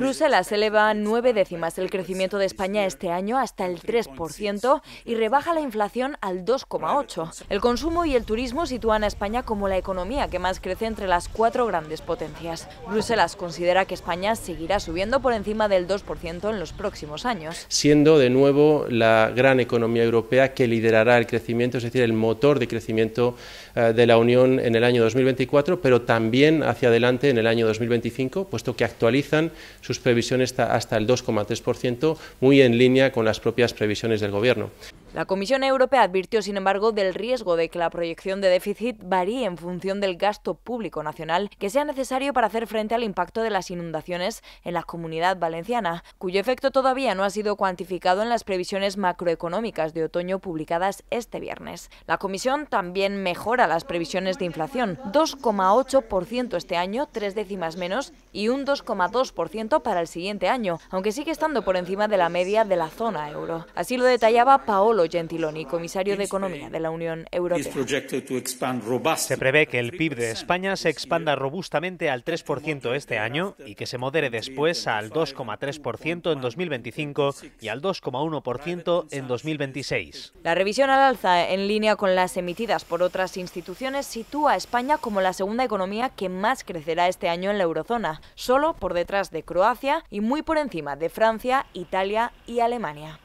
Bruselas eleva nueve décimas el crecimiento de España este año hasta el 3% y rebaja la inflación al 2,8%. El consumo y el turismo sitúan a España como la economía que más crece entre las cuatro grandes potencias. Bruselas considera que España seguirá subiendo por encima del 2% en los próximos años. Siendo de nuevo la gran economía europea que liderará el crecimiento, es decir, el motor de crecimiento eh, de la Unión en el año 2024, pero también hacia adelante en el año 2025, puesto que actualmente actualizan sus previsiones hasta el 2,3%, muy en línea con las propias previsiones del Gobierno. La Comisión Europea advirtió, sin embargo, del riesgo de que la proyección de déficit varíe en función del gasto público nacional que sea necesario para hacer frente al impacto de las inundaciones en la comunidad valenciana, cuyo efecto todavía no ha sido cuantificado en las previsiones macroeconómicas de otoño publicadas este viernes. La Comisión también mejora las previsiones de inflación, 2,8% este año, tres décimas menos, y un 2,2% para el siguiente año, aunque sigue estando por encima de la media de la zona euro. Así lo detallaba Paolo Gentiloni, comisario de Economía de la Unión Europea. Se prevé que el PIB de España se expanda robustamente al 3% este año y que se modere después al 2,3% en 2025 y al 2,1% en 2026. La revisión al alza, en línea con las emitidas por otras instituciones, sitúa a España como la segunda economía que más crecerá este año en la eurozona, solo por detrás de Croacia y muy por encima de Francia, Italia y Alemania.